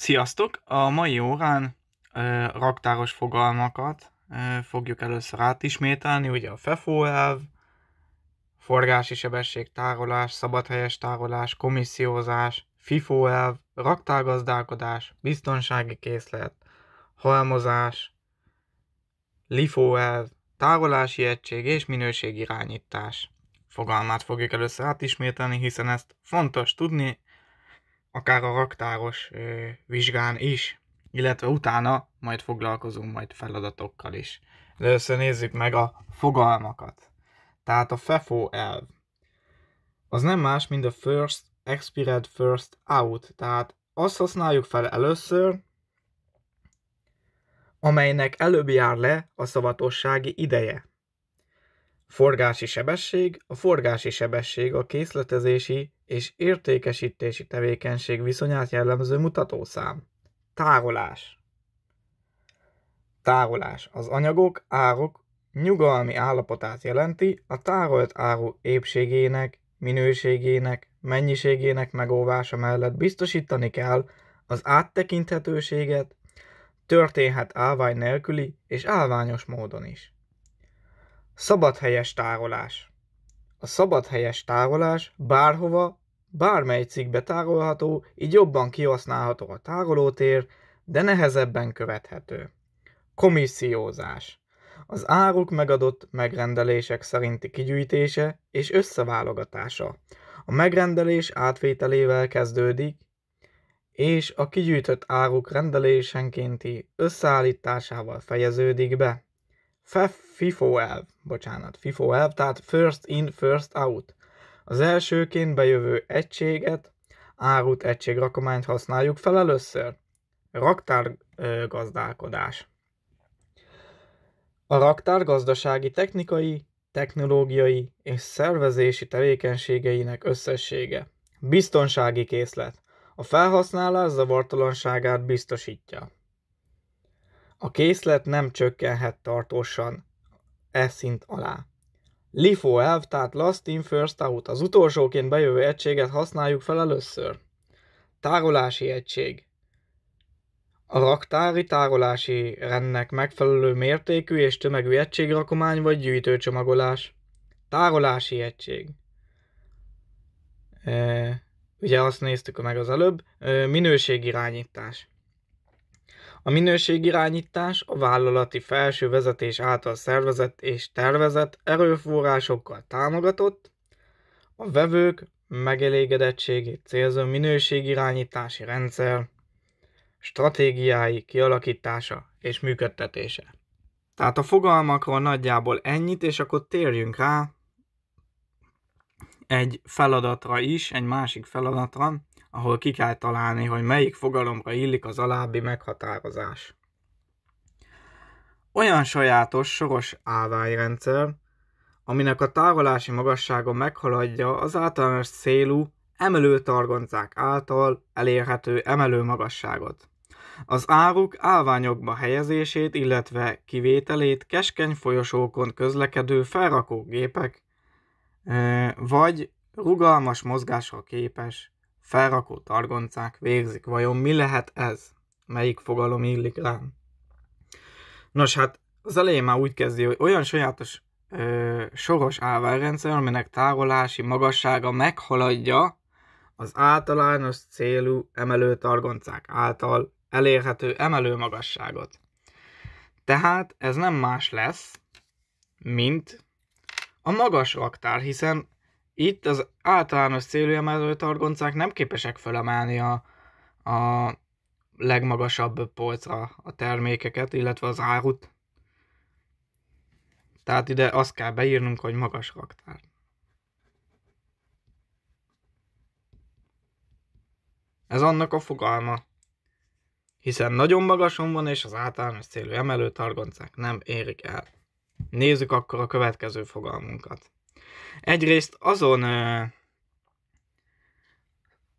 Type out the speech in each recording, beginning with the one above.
Sziasztok! A mai órán ö, raktáros fogalmakat ö, fogjuk először átismételni, ugye a FEFO elv, forgási sebesség tárolás, szabadhelyes tárolás, komissziózás, FIFO elv, raktárgazdálkodás, biztonsági készlet, halmozás, LIFO elv, tárolási egység és minőségirányítás fogalmát fogjuk először átismételni, hiszen ezt fontos tudni, akár a raktáros ö, vizsgán is, illetve utána majd foglalkozunk majd feladatokkal is. De először nézzük meg a fogalmakat. Tehát a FEFO elv. Az nem más, mint a first expired first out, tehát azt használjuk fel először, amelynek előbb jár le a szavatossági ideje. Forgási sebesség, a forgási sebesség a készletezési és értékesítési tevékenység viszonyát jellemző mutatószám. Tárolás. Tárolás az anyagok, árok nyugalmi állapotát jelenti a tárolt áru épségének, minőségének, mennyiségének megóvása mellett biztosítani kell az áttekinthetőséget, történhet állvány nélküli és állványos módon is. Szabadhelyes tárolás. A szabadhelyes tárolás bárhova Bármely cikkbe tárolható, így jobban kihasználható a tárolótér, de nehezebben követhető. Komissziózás. Az áruk megadott megrendelések szerinti kigyűjtése és összeválogatása. A megrendelés átvételével kezdődik, és a kigyűjtött áruk rendelésenkénti összeállításával fejeződik be. FIFO elv, bocsánat, FIFO elv, tehát first in, first out. Az elsőként bejövő egységet, árut egységrakományt használjuk fel először. Raktár gazdálkodás. A raktár gazdasági technikai, technológiai és szervezési tevékenységeinek összessége. Biztonsági készlet. A felhasználás zavartalanságát biztosítja. A készlet nem csökkenhet tartósan e szint alá. LIFO elv, tehát last in first out, az utolsóként bejövő egységet használjuk fel először. Tárolási egység. A raktári tárolási rendnek megfelelő mértékű és tömegű egységrakomány vagy gyűjtőcsomagolás. Tárolási egység. E, ugye azt néztük meg az előbb. E, minőségirányítás. A minőségirányítás a vállalati felső vezetés által szervezett és tervezett erőforrásokkal támogatott, a vevők megelégedettségét célzó minőségirányítási rendszer stratégiái kialakítása és működtetése. Tehát a fogalmakról nagyjából ennyit, és akkor térjünk rá egy feladatra is, egy másik feladatra, ahol ki kell találni, hogy melyik fogalomra illik az alábbi meghatározás. Olyan sajátos soros áványrendszer, aminek a tárolási magassága meghaladja az általános célú emelő targoncák által elérhető emelő magasságot. Az áruk állványokba helyezését, illetve kivételét keskeny folyosókon közlekedő felrakógépek, eh, vagy rugalmas mozgásra képes Felrakó targoncák végzik, vajon mi lehet ez? Melyik fogalom illik rám? Nos, hát az elején már úgy kezdi, hogy olyan sajátos ö, soros ávárrendszer, aminek tárolási magassága meghaladja az általános célú emelő targoncák által elérhető emelő magasságot. Tehát ez nem más lesz, mint a magas raktár, hiszen itt az általános célú emelő targoncák nem képesek felemelni a, a legmagasabb polcra a termékeket, illetve az árut. Tehát ide azt kell beírnunk, hogy magas raktár. Ez annak a fogalma. Hiszen nagyon magason van, és az általános célú emelő targoncák nem érik el. Nézzük akkor a következő fogalmunkat. Egyrészt azon ö,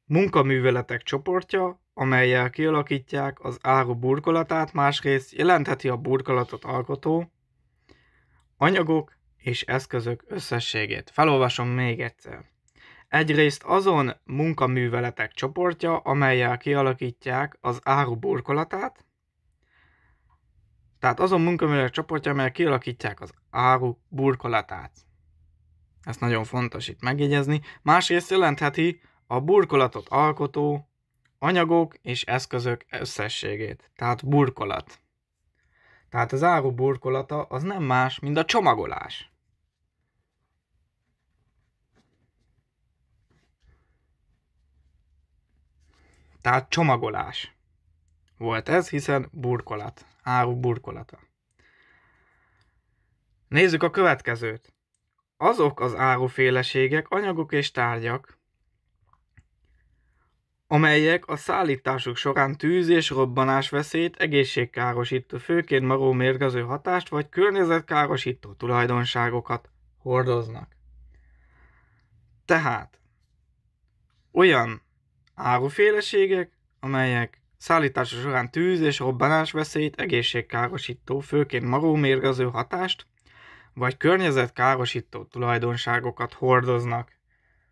munkaműveletek csoportja, amelyel kialakítják az áru burkolatát, másrészt jelentheti a burkolatot alkotó anyagok és eszközök összességét. Felolvasom még egyszer. Egyrészt azon munkaműveletek csoportja, amelyel kialakítják az áru burkolatát, tehát azon munkaműveletek csoportja, amelyel kialakítják az áru burkolatát. Ez nagyon fontos itt megjegyezni. Másrészt jelentheti a burkolatot alkotó anyagok és eszközök összességét, tehát burkolat. Tehát az áru burkolata az nem más, mint a csomagolás. Tehát csomagolás volt ez, hiszen burkolat, áru burkolata. Nézzük a következőt azok az áruféleségek, anyagok és tárgyak, amelyek a szállításuk során tűz és robbanás veszélyt, egészségkárosító, főként maró mérgező hatást vagy környezetkárosító tulajdonságokat hordoznak. Tehát olyan áruféleségek, amelyek szállítása során tűz és robbanás veszélyt, egészségkárosító, főként maró mérgező hatást vagy környezetkárosító tulajdonságokat hordoznak.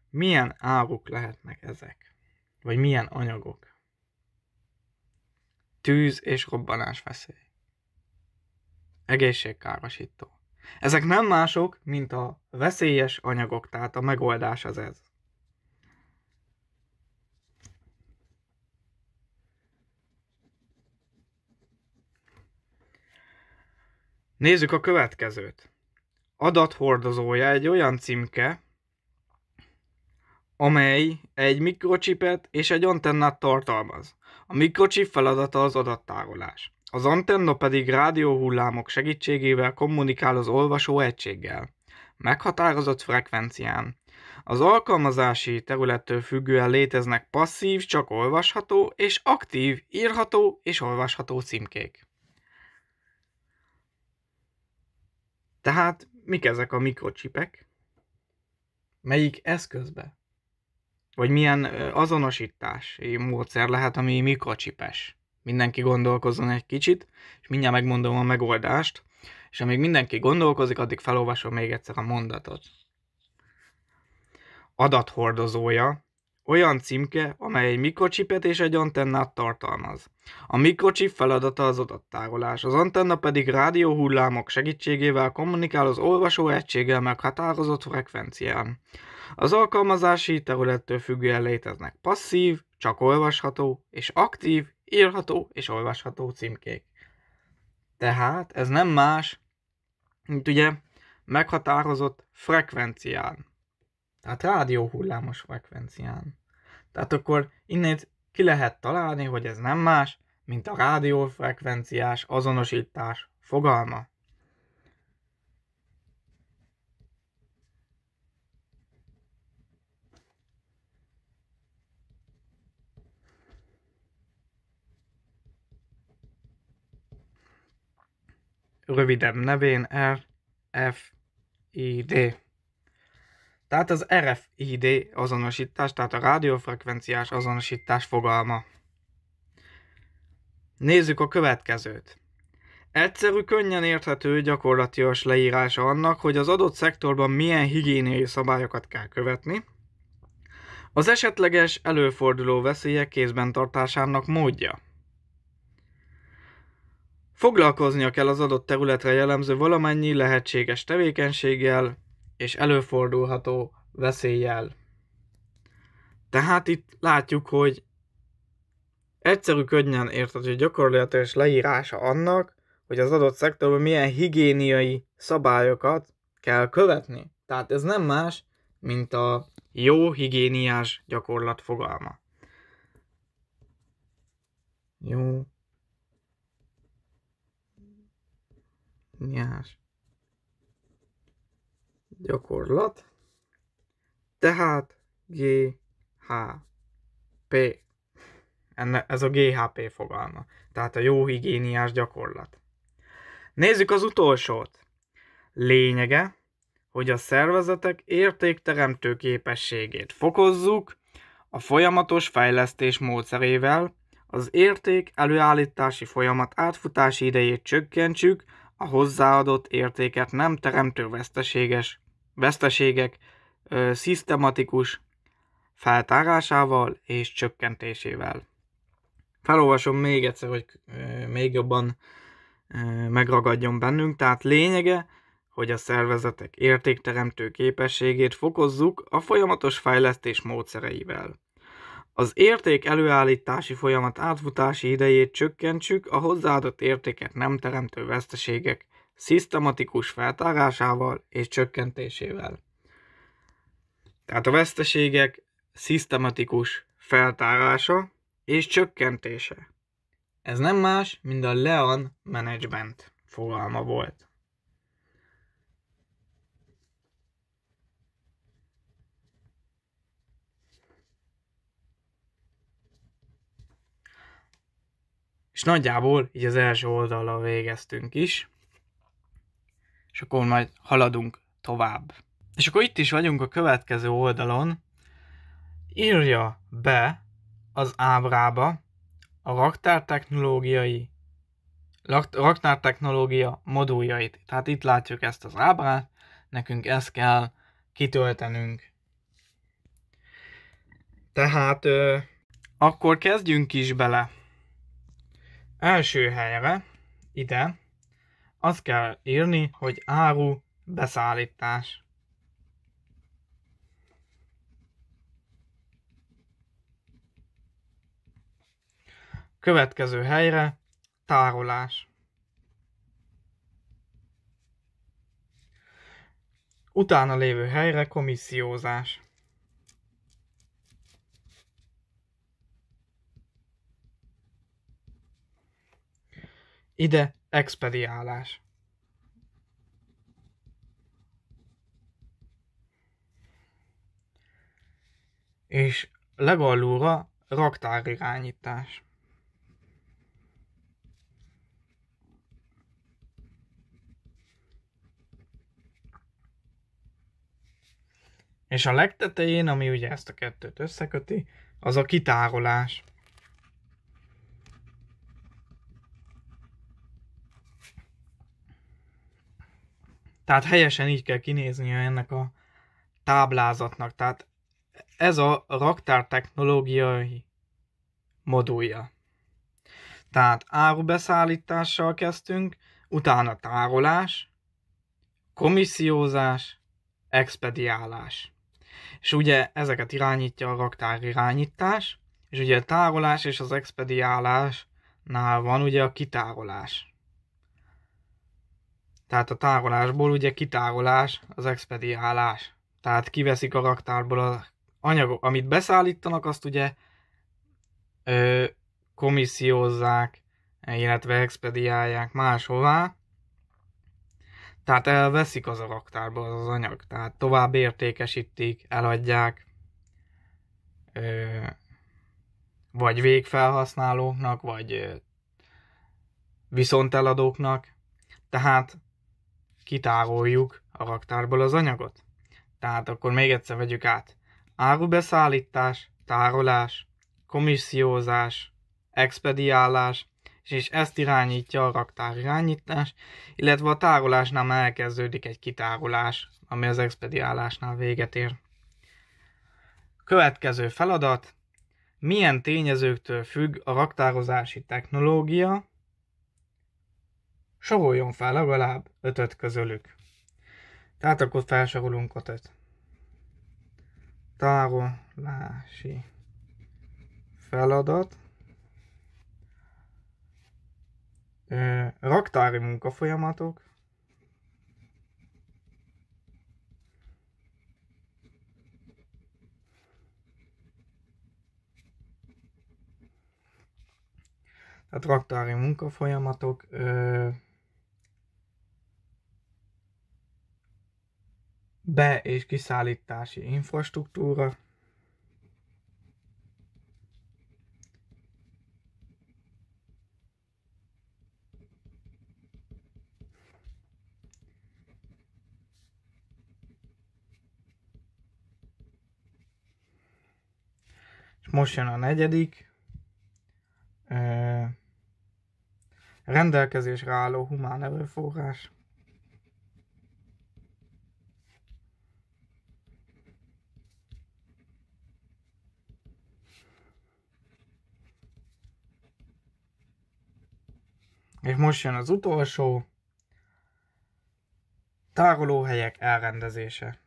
Milyen áruk lehetnek ezek? Vagy milyen anyagok? Tűz és robbanás veszély. Egészségkárosító. Ezek nem mások, mint a veszélyes anyagok, tehát a megoldás az ez. Nézzük a következőt adathordozója egy olyan címke, amely egy mikrocsipet és egy antennát tartalmaz. A mikrocsip feladata az adattárolás. Az antenna pedig rádióhullámok segítségével kommunikál az olvasó egységgel, meghatározott frekvencián. Az alkalmazási területtől függően léteznek passzív, csak olvasható, és aktív, írható és olvasható címkék. Tehát mik ezek a mikrocsipek? Melyik eszközbe? Vagy milyen azonosítási módszer lehet, ami mikrocsipes? Mindenki gondolkozzon egy kicsit, és mindjárt megmondom a megoldást, és amíg mindenki gondolkozik, addig felolvasom még egyszer a mondatot. Adathordozója olyan címke, amely egy mikrocsipet és egy antennát tartalmaz. A mikrocsip feladata az adattárolás, az antenna pedig rádióhullámok segítségével kommunikál az olvasó egységgel meghatározott frekvencián. Az alkalmazási területtől függően léteznek passzív, csak olvasható, és aktív, írható és olvasható címkék. Tehát ez nem más, mint ugye meghatározott frekvencián. Tehát rádióhullámos frekvencián. Tehát akkor innét ki lehet találni, hogy ez nem más, mint a rádiófrekvenciás azonosítás fogalma. rövidebb nevén R, F, I, D. Tehát az RFID azonosítás, tehát a rádiófrekvenciás azonosítás fogalma. Nézzük a következőt. Egyszerű, könnyen érthető, gyakorlatilag leírása annak, hogy az adott szektorban milyen higiéniai szabályokat kell követni, az esetleges előforduló veszélyek kézben tartásának módja. Foglalkoznia kell az adott területre jellemző valamennyi lehetséges tevékenységgel, és előfordulható veszéllyel. Tehát itt látjuk, hogy egyszerű könnyen érthető gyakorlatilag leírása annak, hogy az adott szektorban milyen higiéniai szabályokat kell követni. Tehát ez nem más, mint a jó higiéniás gyakorlat fogalma. Jó. Higiéniás gyakorlat. Tehát GHP. Enne, ez a GHP fogalma. Tehát a jó higiéniás gyakorlat. Nézzük az utolsót. Lényege, hogy a szervezetek értékteremtő képességét fokozzuk a folyamatos fejlesztés módszerével, az érték előállítási folyamat átfutási idejét csökkentsük, a hozzáadott értéket nem teremtő veszteséges veszteségek ö, szisztematikus feltárásával és csökkentésével. Felolvasom még egyszer, hogy ö, még jobban ö, megragadjon bennünk, tehát lényege, hogy a szervezetek értékteremtő képességét fokozzuk a folyamatos fejlesztés módszereivel. Az érték előállítási folyamat átfutási idejét csökkentsük a hozzáadott értéket nem teremtő veszteségek szisztematikus feltárásával és csökkentésével. Tehát a veszteségek szisztematikus feltárása és csökkentése. Ez nem más, mint a Lean Management fogalma volt. És nagyjából így az első oldalra végeztünk is és akkor majd haladunk tovább. És akkor itt is vagyunk a következő oldalon. Írja be az ábrába a raktártechnológiai raktártechnológia moduljait. Tehát itt látjuk ezt az ábrát, nekünk ezt kell kitöltenünk. Tehát ö, akkor kezdjünk is bele. Első helyre, ide, azt kell írni, hogy áru beszállítás. Következő helyre tárolás. Utána lévő helyre komissziózás. Ide Expediálás. És legalulra raktárirányítás. És a legtetején, ami ugye ezt a kettőt összeköti, az a kitárolás. Tehát helyesen így kell kinéznie ennek a táblázatnak. Tehát ez a raktár technológiai modulja. Tehát árubeszállítással kezdtünk, utána tárolás, komissziózás, expediálás. És ugye ezeket irányítja a raktár irányítás, és ugye a tárolás és az expediálásnál van ugye a kitárolás. Tehát a tárolásból ugye kitárolás az expediálás. Tehát kiveszik a raktárból a anyagok, amit beszállítanak, azt ugye ö, komissziózzák, illetve expediálják máshová. Tehát elveszik az a raktárból az, az anyag, tehát tovább értékesítik, eladják, ö, vagy végfelhasználóknak, vagy ö, viszonteladóknak. Tehát kitároljuk a raktárból az anyagot. Tehát akkor még egyszer vegyük át. Árubeszállítás, tárolás, komissiózás, expediálás, és ezt irányítja a raktár irányítás, illetve a tárolásnál már elkezdődik egy kitárolás, ami az expediálásnál véget ér. Következő feladat. Milyen tényezőktől függ a raktározási technológia, Soroljon fel legalább ötöt közülük. Tehát akkor felsorolunk ötöt. Tárolási feladat. raktári munkafolyamatok. Tehát raktári munkafolyamatok, ö, be- és kiszállítási infrastruktúra, Most jön a negyedik. Ö, rendelkezésre álló humán erőforrás. És most jön az utolsó. Tárolóhelyek elrendezése.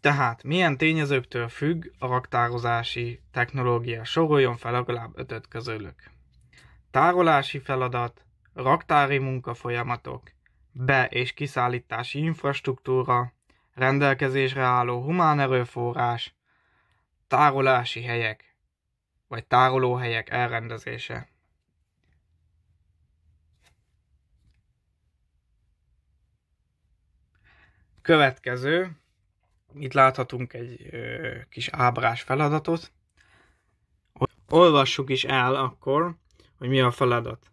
Tehát milyen tényezőktől függ a raktározási technológia? Soroljon fel legalább ötöt közülük. Tárolási feladat, raktári munkafolyamatok, be- és kiszállítási infrastruktúra, rendelkezésre álló humán erőforrás, tárolási helyek vagy tárolóhelyek elrendezése. Következő, itt láthatunk egy ö, kis ábrás feladatot. Olvassuk is el akkor, hogy mi a feladat.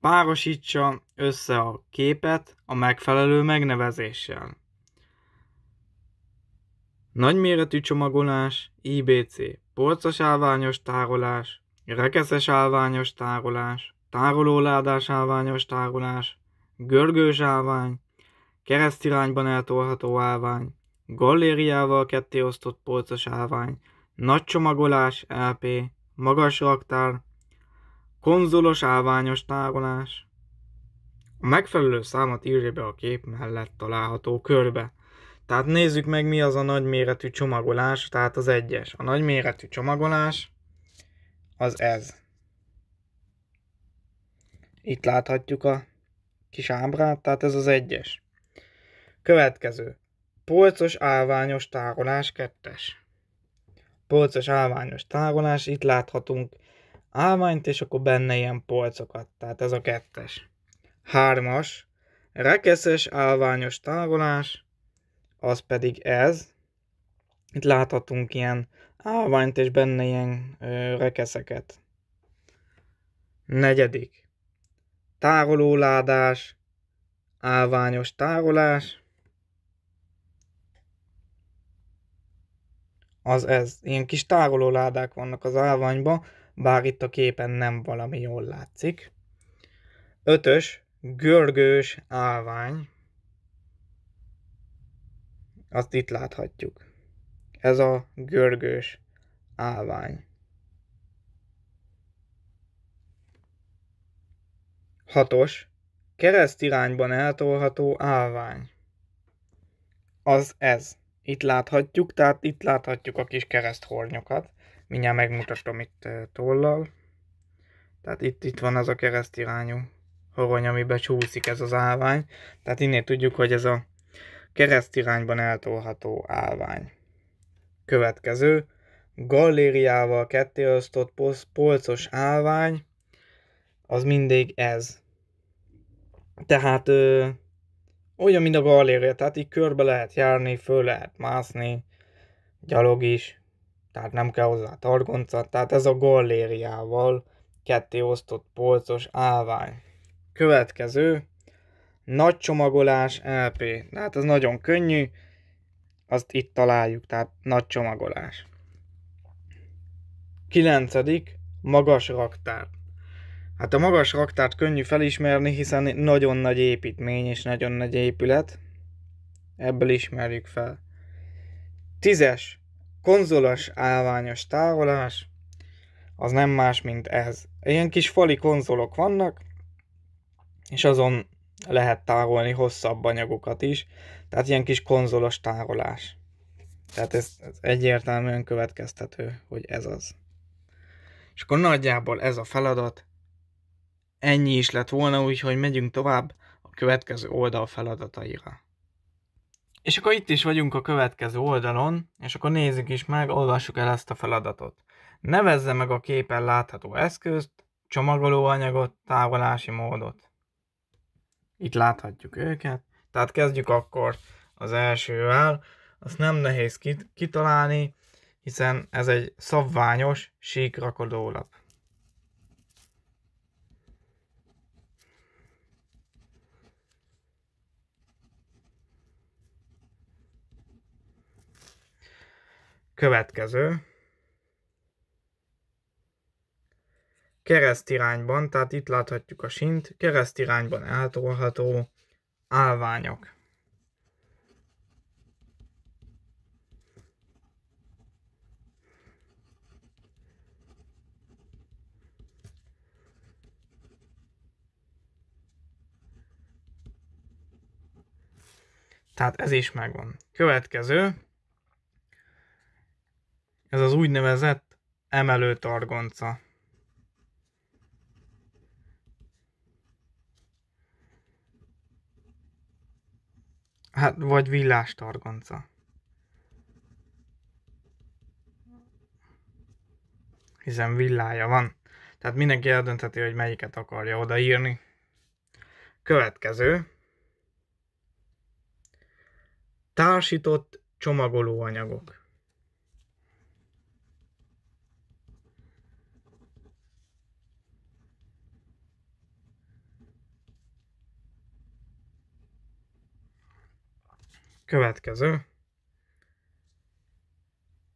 Párosítsa össze a képet a megfelelő megnevezéssel. Nagyméretű csomagolás, IBC, porcos állványos tárolás, rekeszes állványos tárolás, tárolóládás állványos tárolás, görgős állvány, keresztirányban eltolható állvány, gallériával kettéosztott polcos állvány, nagy csomagolás LP, magas raktár, konzolos állványos tárolás, a megfelelő számot írja be a kép mellett található körbe. Tehát nézzük meg, mi az a nagyméretű csomagolás, tehát az egyes. A nagyméretű csomagolás az ez. Itt láthatjuk a kis ábrát, tehát ez az egyes. Következő. Polcos állványos tárolás kettes. Polcos állványos tárolás, itt láthatunk állványt, és akkor benne ilyen polcokat, tehát ez a kettes. Hármas, rekeszes állványos tágolás, az pedig ez. Itt láthatunk ilyen állványt és benne ilyen ö, rekeszeket. Negyedik, tárolóládás, állványos tárolás. Az ez. Ilyen kis tárolóládák vannak az állványban, bár itt a képen nem valami jól látszik. Ötös, görgős állvány, azt itt láthatjuk. Ez a görgős állvány. Hatos, keresztirányban eltolható állvány. Az ez. Itt láthatjuk, tehát itt láthatjuk a kis kereszthornyokat. Mindjárt megmutatom itt eh, tollal. Tehát itt, itt van az a keresztirányú horony, amiben csúszik ez az állvány. Tehát innét tudjuk, hogy ez a keresztirányban eltolható állvány. Következő, galériával kettéosztott polcos állvány, az mindig ez. Tehát ö, olyan, mint a galéria, tehát így körbe lehet járni, föl lehet mászni, gyalog is, tehát nem kell hozzá targonca, tehát ez a galériával ketté osztott polcos állvány. Következő, nagy csomagolás LP. Hát ez nagyon könnyű, azt itt találjuk, tehát nagy csomagolás. Kilencedik, magas raktár. Hát a magas raktárt könnyű felismerni, hiszen nagyon nagy építmény és nagyon nagy épület. Ebből ismerjük fel. Tízes, konzolos állványos tárolás. Az nem más, mint ez. Ilyen kis fali konzolok vannak, és azon lehet tárolni hosszabb anyagokat is, tehát ilyen kis konzolos tárolás. Tehát ez, ez egyértelműen következtető, hogy ez az. És akkor nagyjából ez a feladat, ennyi is lett volna, úgyhogy megyünk tovább a következő oldal feladataira. És akkor itt is vagyunk a következő oldalon, és akkor nézzük is meg, olvassuk el ezt a feladatot. Nevezze meg a képen látható eszközt, csomagolóanyagot, távolási módot. Itt láthatjuk őket. Tehát kezdjük akkor az elsővel. Azt nem nehéz kitalálni, hiszen ez egy szabványos síkrakodólap. Következő. keresztirányban, tehát itt láthatjuk a sint, keresztirányban eltolható állványok. Tehát ez is megvan. Következő, ez az úgynevezett emelő targonca. Hát, vagy villás targonca. Hiszen villája van. Tehát mindenki eldöntheti, hogy melyiket akarja odaírni. Következő. Társított csomagolóanyagok. Következő.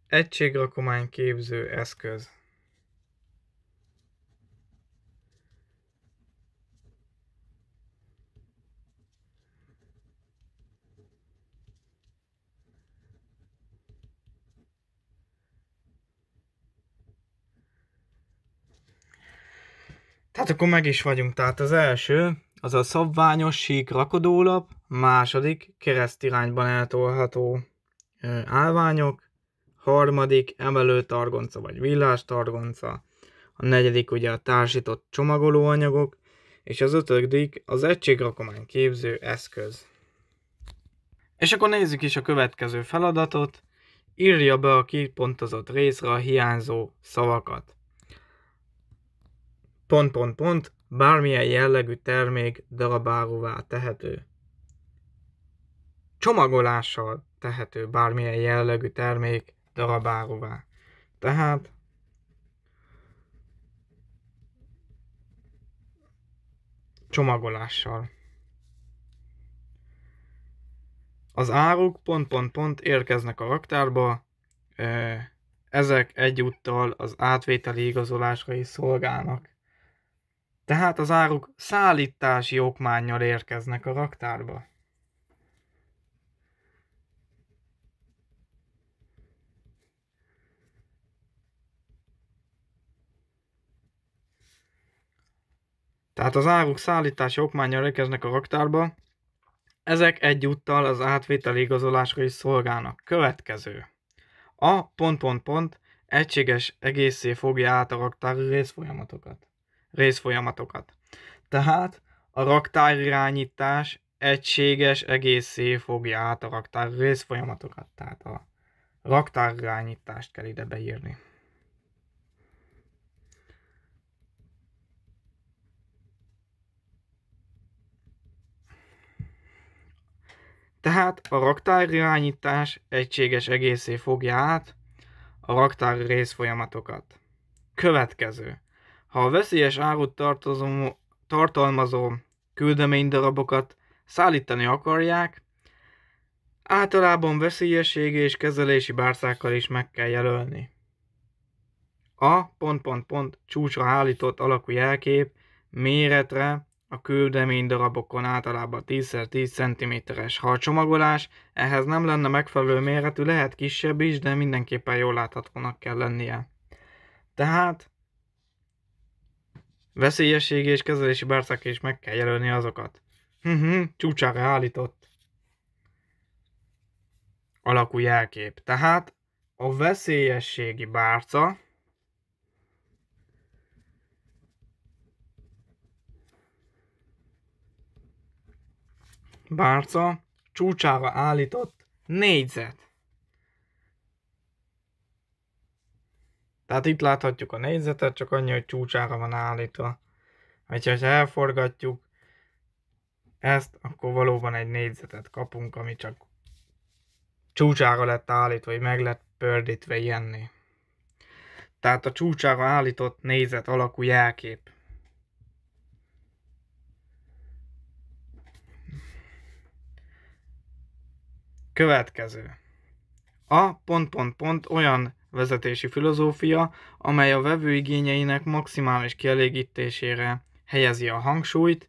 Egységrakomány képző eszköz. Tehát akkor meg is vagyunk. Tehát az első, az a szabványos sík rakodólap, második keresztirányban eltolható állványok, harmadik emelő targonca vagy villás targonca, a negyedik ugye a társított csomagolóanyagok, és az ötödik az egységrakomány képző eszköz. És akkor nézzük is a következő feladatot, írja be a kipontozott részre a hiányzó szavakat. Pont, pont, pont, bármilyen jellegű termék darabáróvá tehető csomagolással tehető bármilyen jellegű termék darabáruvá. Tehát csomagolással. Az áruk pont, pont, pont érkeznek a raktárba, ezek egyúttal az átvételi igazolásra is szolgálnak. Tehát az áruk szállítási okmánnyal érkeznek a raktárba. Tehát az áruk szállítási okmánya érkeznek a raktárba, ezek egyúttal az átvételi igazolásra is szolgálnak. Következő. A pont, pont, pont egységes egészé fogja át a raktári részfolyamatokat. részfolyamatokat. Tehát a raktárirányítás egységes egészé fogja át a raktár részfolyamatokat. Tehát a raktárirányítást kell ide beírni. Tehát a raktárirányítás egységes egészé fogja át a raktár részfolyamatokat. Következő. Ha a veszélyes árut tartozó, tartalmazó küldeménydarabokat szállítani akarják, általában veszélyességi és kezelési bárcákkal is meg kell jelölni. A pont, pont, pont, csúcsra állított alakú jelkép méretre, a küldemény darabokon általában 10x10 cm-es halcsomagolás, ehhez nem lenne megfelelő méretű, lehet kisebb is, de mindenképpen jól láthatónak kell lennie. Tehát veszélyességi és kezelési bárcák is meg kell jelölni azokat. Mhm, Csúcsára állított. Alakú jelkép. Tehát a veszélyességi bárca bárca csúcsára állított négyzet. Tehát itt láthatjuk a négyzetet, csak annyi, hogy csúcsára van állítva. Hogyha elforgatjuk ezt, akkor valóban egy négyzetet kapunk, ami csak csúcsára lett állítva, vagy meg lett pördítve ilyenni. Tehát a csúcsára állított négyzet alakú jelkép. Következő. A pont, pont, pont olyan vezetési filozófia, amely a vevő igényeinek maximális kielégítésére helyezi a hangsúlyt,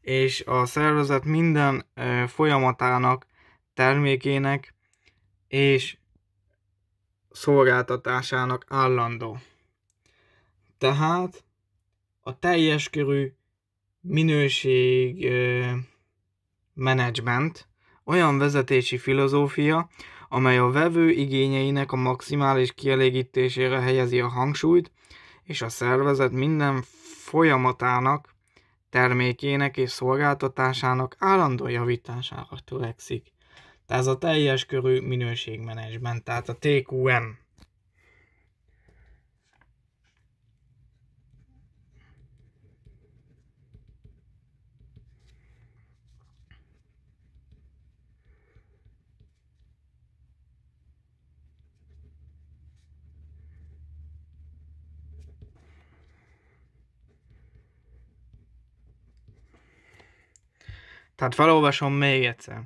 és a szervezet minden folyamatának, termékének és szolgáltatásának állandó. Tehát a teljes körű minőség management olyan vezetési filozófia, amely a vevő igényeinek a maximális kielégítésére helyezi a hangsúlyt, és a szervezet minden folyamatának, termékének és szolgáltatásának állandó javítására törekszik. Tehát ez a teljes körű minőségmenedzsment, tehát a TQM. Tehát felolvasom még egyszer.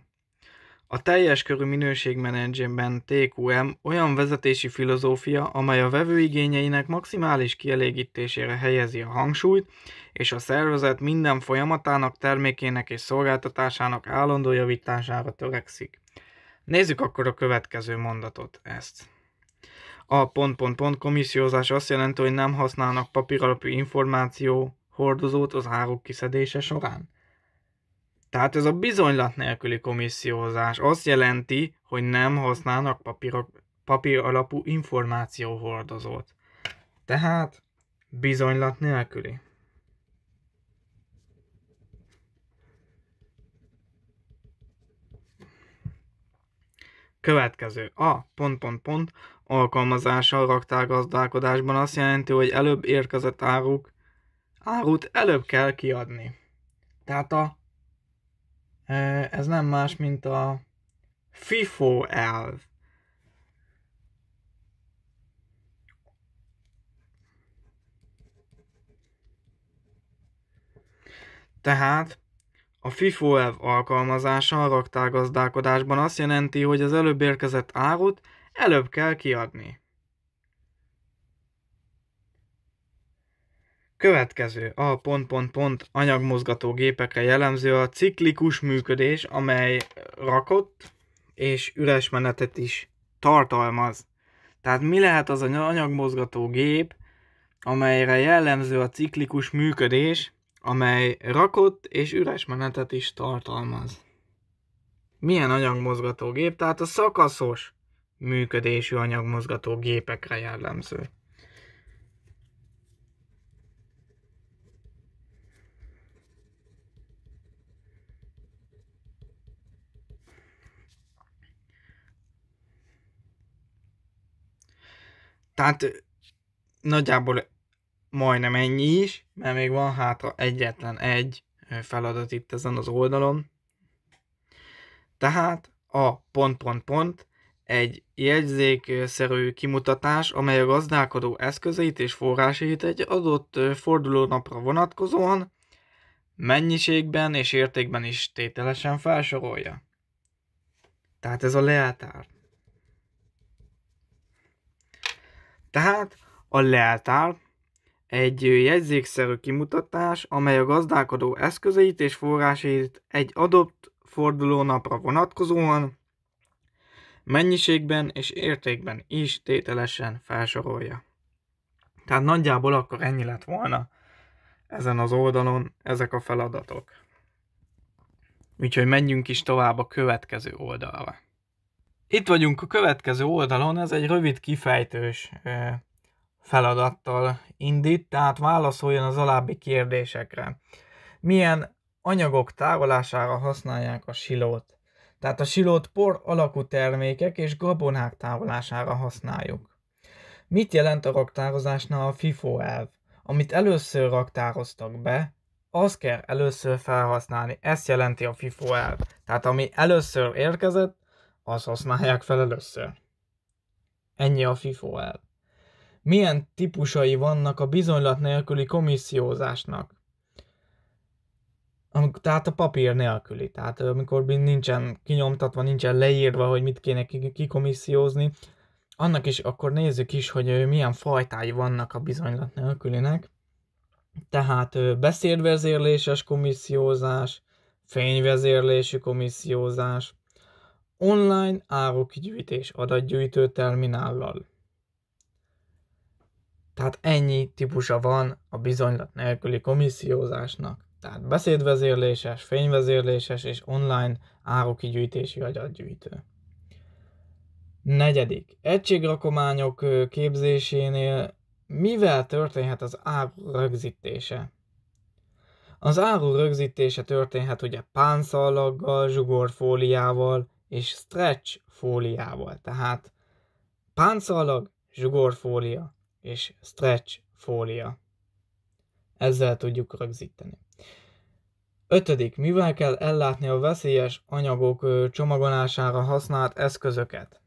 A teljes körű minőségmenedzsében TQM olyan vezetési filozófia, amely a vevő igényeinek maximális kielégítésére helyezi a hangsúlyt, és a szervezet minden folyamatának, termékének és szolgáltatásának állandó javítására törekszik. Nézzük akkor a következő mondatot, ezt. A pont, pont, pont komissziózás azt jelenti, hogy nem használnak papíralapú információ hordozót az áruk kiszedése során. Tehát ez a bizonylat nélküli komissziózás azt jelenti, hogy nem használnak papírok, papír alapú információhordozót. Tehát bizonylat nélküli. Következő. A. Pont, pont, pont. a raktárgazdálkodásban azt jelenti, hogy előbb érkezett áruk, árut előbb kell kiadni. Tehát a ez nem más, mint a FIFO elv. Tehát a FIFO elv alkalmazása a raktárgazdálkodásban azt jelenti, hogy az előbb érkezett árut előbb kell kiadni. Következő a pont, pont, pont anyagmozgató gépekre jellemző a ciklikus működés, amely rakott és üres menetet is tartalmaz. Tehát mi lehet az anyagmozgató gép, amelyre jellemző a ciklikus működés, amely rakott és üres menetet is tartalmaz. Milyen anyagmozgató gép? Tehát a szakaszos működésű anyagmozgató gépekre jellemző. Tehát nagyjából majdnem ennyi is, mert még van hátra egyetlen egy feladat itt ezen az oldalon. Tehát a pont pont pont egy jegyzékszerű kimutatás, amely a gazdálkodó eszközeit és forrásait egy adott fordulónapra vonatkozóan mennyiségben és értékben is tételesen felsorolja. Tehát ez a leátár. Tehát a leltár egy jegyzékszerű kimutatás, amely a gazdálkodó eszközeit és forrásait egy adott fordulónapra vonatkozóan mennyiségben és értékben is tételesen felsorolja. Tehát nagyjából akkor ennyi lett volna ezen az oldalon ezek a feladatok. Úgyhogy menjünk is tovább a következő oldalra. Itt vagyunk a következő oldalon, ez egy rövid kifejtős feladattal indít, tehát válaszoljon az alábbi kérdésekre. Milyen anyagok tárolására használják a silót? Tehát a silót por alakú termékek és gabonák tárolására használjuk. Mit jelent a raktározásnál a FIFO elv? Amit először raktároztak be, azt kell először felhasználni. Ezt jelenti a FIFO elv. Tehát ami először érkezett, az használják fel először. Ennyi a FIFO el. Milyen típusai vannak a bizonylat nélküli komissziózásnak? tehát a papír nélküli, tehát amikor nincsen kinyomtatva, nincsen leírva, hogy mit kéne kikomissziózni, annak is akkor nézzük is, hogy milyen fajtái vannak a bizonylat nélkülinek. Tehát beszédvezérléses komissziózás, fényvezérlési komissziózás, online árukigyűjtés adatgyűjtő terminállal. Tehát ennyi típusa van a bizonylat nélküli komissziózásnak. Tehát beszédvezérléses, fényvezérléses és online árukigyűjtési adatgyűjtő. Negyedik. Egységrakományok képzésénél mivel történhet az áru rögzítése? Az áru rögzítése történhet ugye pánszallaggal, zsugorfóliával, és stretch fóliával, tehát páncélag, zsugorfólia és stretch fólia. Ezzel tudjuk rögzíteni. Ötödik, mivel kell ellátni a veszélyes anyagok csomagolására használt eszközöket?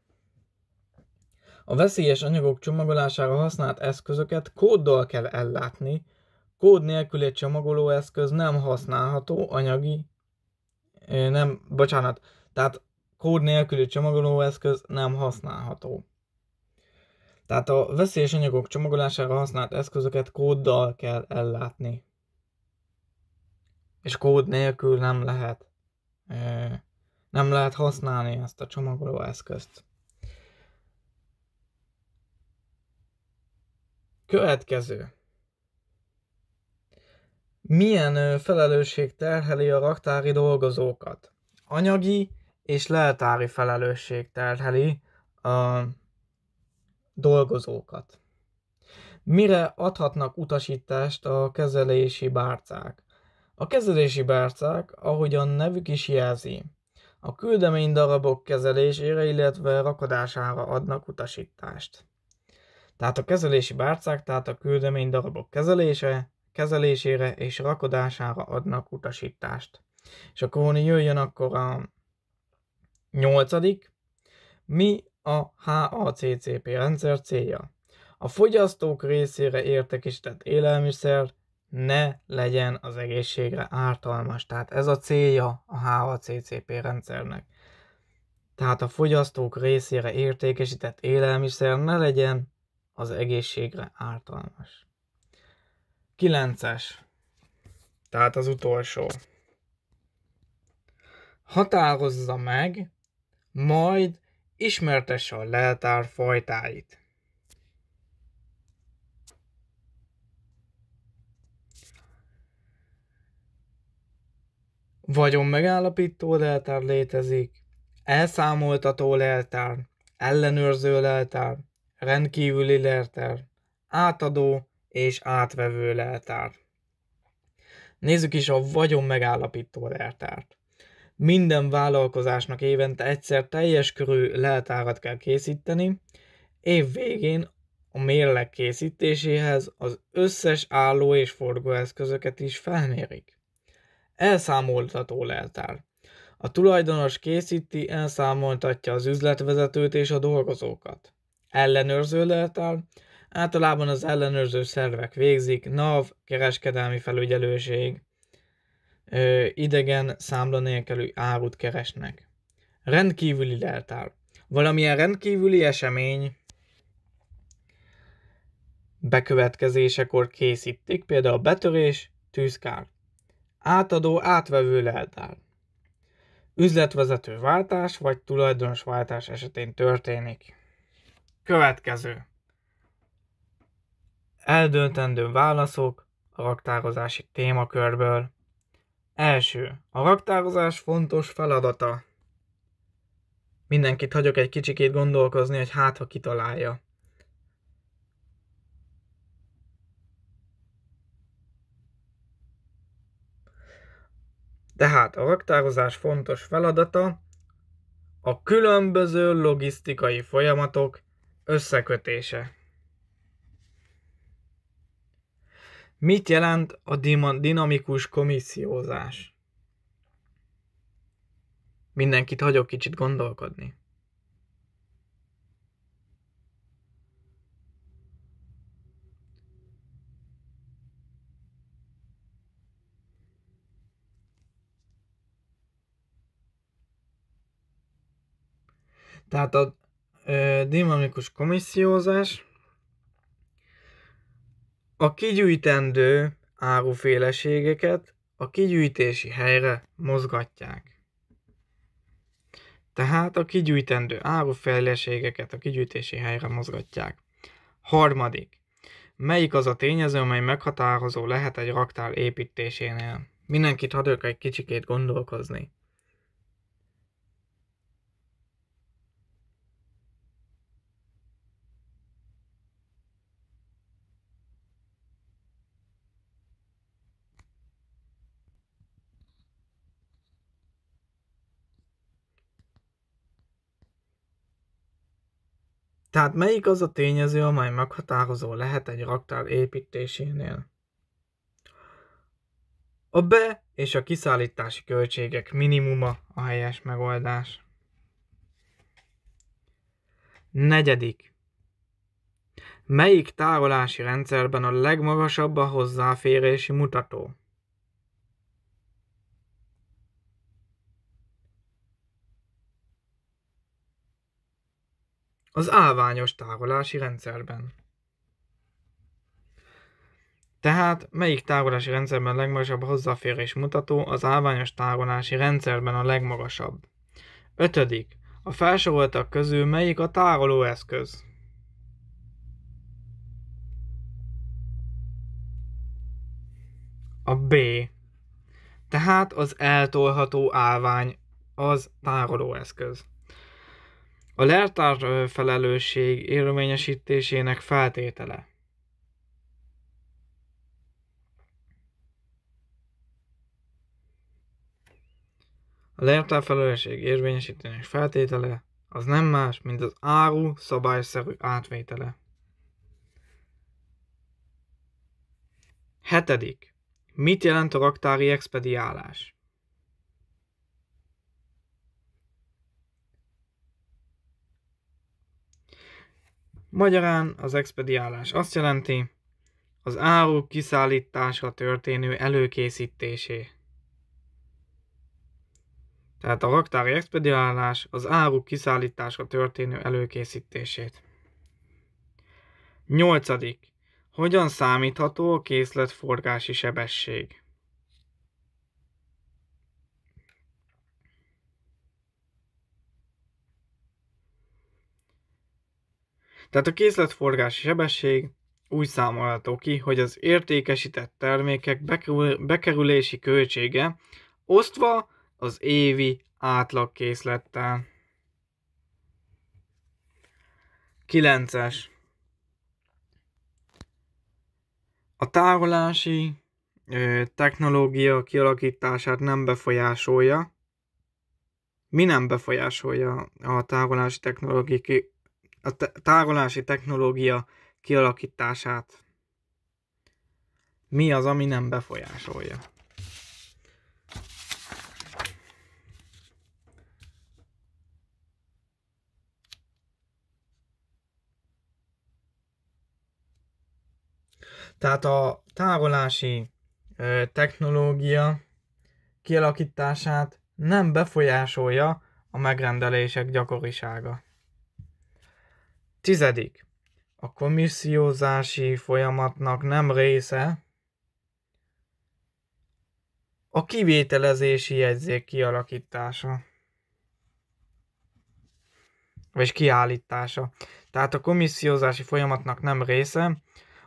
A veszélyes anyagok csomagolására használt eszközöket kóddal kell ellátni, kód nélkül egy csomagolóeszköz nem használható anyagi, nem, bocsánat, tehát kód nélküli csomagolóeszköz nem használható. Tehát a veszélyes anyagok csomagolására használt eszközöket kóddal kell ellátni. És kód nélkül nem lehet nem lehet használni ezt a csomagolóeszközt. Következő. Milyen felelősség terheli a raktári dolgozókat? Anyagi és leltári felelősség terheli a dolgozókat. Mire adhatnak utasítást a kezelési bárcák? A kezelési bárcák, ahogy a nevük is jelzi, a küldemény darabok kezelésére, illetve rakodására adnak utasítást. Tehát a kezelési bárcák, tehát a küldemény darabok kezelése, kezelésére és rakodására adnak utasítást. És akkor jöjjön akkor a Nyolcadik, mi a HACCP rendszer célja? A fogyasztók részére értekistett élelmiszer ne legyen az egészségre ártalmas. Tehát ez a célja a HACCP rendszernek. Tehát a fogyasztók részére értékesített élelmiszer ne legyen az egészségre ártalmas. 9-es. Tehát az utolsó. Határozza meg, majd ismertesse a leltár fajtáit. Vagyon megállapító leltár létezik, elszámoltató leltár, ellenőrző leltár, rendkívüli leltár, átadó és átvevő leltár. Nézzük is a vagyon megállapító leltárt minden vállalkozásnak évente egyszer teljes körű leltárat kell készíteni, év végén a mérleg készítéséhez az összes álló és forgóeszközöket is felmérik. Elszámoltató leltár. A tulajdonos készíti, elszámoltatja az üzletvezetőt és a dolgozókat. Ellenőrző leltár. Általában az ellenőrző szervek végzik, NAV, kereskedelmi felügyelőség, ö, idegen számla nélkülű árut keresnek. Rendkívüli leltár. Valamilyen rendkívüli esemény bekövetkezésekor készítik, például betörés, tűzkár. Átadó, átvevő leltár. Üzletvezető váltás vagy tulajdonos váltás esetén történik. Következő. Eldöntendő válaszok a raktározási témakörből. Első. A raktározás fontos feladata. Mindenkit hagyok egy kicsikét gondolkozni, hogy hát, ha kitalálja. Tehát a raktározás fontos feladata a különböző logisztikai folyamatok összekötése. Mit jelent a dinamikus komissziózás? Mindenkit hagyok kicsit gondolkodni. Tehát a ö, dinamikus komissziózás a kigyűjtendő áruféleségeket a kigyűjtési helyre mozgatják. Tehát a kigyűjtendő áruféleségeket a kigyűjtési helyre mozgatják. Harmadik. Melyik az a tényező, amely meghatározó lehet egy raktár építésénél? Mindenkit hadd egy kicsikét gondolkozni. Tehát melyik az a tényező, amely meghatározó lehet egy raktár építésénél? A be és a kiszállítási költségek minimuma a helyes megoldás. Negyedik. Melyik tárolási rendszerben a legmagasabb a hozzáférési mutató? az állványos tárolási rendszerben. Tehát melyik tárolási rendszerben legmagasabb hozzáférés mutató, az állványos tárolási rendszerben a legmagasabb. Ötödik. A felsoroltak közül melyik a tárolóeszköz? A B. Tehát az eltolható állvány az tárolóeszköz. A leltár felelősség érvényesítésének feltétele. A leltár felelősség érvényesítésének feltétele az nem más, mint az áru szabályszerű átvétele. Hetedik. Mit jelent a raktári expediálás? Magyarán az expediálás azt jelenti, az áruk kiszállításra történő előkészítésé. Tehát a raktári expediálás az áruk kiszállításra történő előkészítését. 8. Hogyan számítható a készletforgási sebesség? Tehát a készletforgási sebesség úgy számolható ki, hogy az értékesített termékek bekerülési költsége osztva az évi átlagkészlettel. 9-es. A tárolási ö, technológia kialakítását nem befolyásolja. Mi nem befolyásolja a tárolási technológia a tárolási technológia kialakítását mi az, ami nem befolyásolja. Tehát a tárolási technológia kialakítását nem befolyásolja a megrendelések gyakorisága. Tizedik. A komissziózási folyamatnak nem része a kivételezési jegyzék kialakítása vagy kiállítása. Tehát a komissziózási eh, folyamatnak nem része